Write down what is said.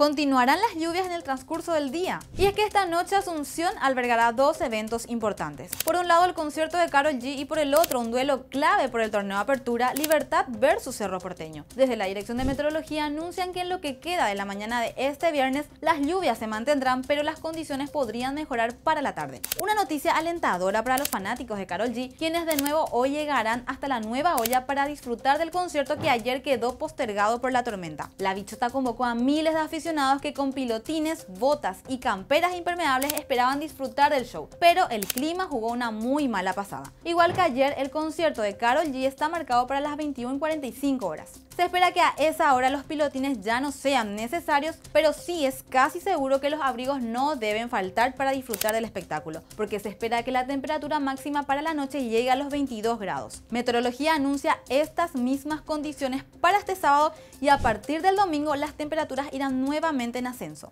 Continuarán las lluvias en el transcurso del día. Y es que esta noche Asunción albergará dos eventos importantes. Por un lado el concierto de Carol G y por el otro un duelo clave por el torneo de Apertura Libertad versus Cerro Porteño. Desde la Dirección de Meteorología anuncian que en lo que queda de la mañana de este viernes las lluvias se mantendrán pero las condiciones podrían mejorar para la tarde. Una noticia alentadora para los fanáticos de Carol, G quienes de nuevo hoy llegarán hasta la nueva olla para disfrutar del concierto que ayer quedó postergado por la tormenta. La bichota convocó a miles de aficionados que con pilotines, botas y camperas impermeables esperaban disfrutar del show, pero el clima jugó una muy mala pasada. Igual que ayer, el concierto de Carol G está marcado para las 21.45 horas. Se espera que a esa hora los pilotines ya no sean necesarios, pero sí es casi seguro que los abrigos no deben faltar para disfrutar del espectáculo, porque se espera que la temperatura máxima para la noche llegue a los 22 grados. Meteorología anuncia estas mismas condiciones para este sábado y a partir del domingo las temperaturas irán nuevamente en ascenso.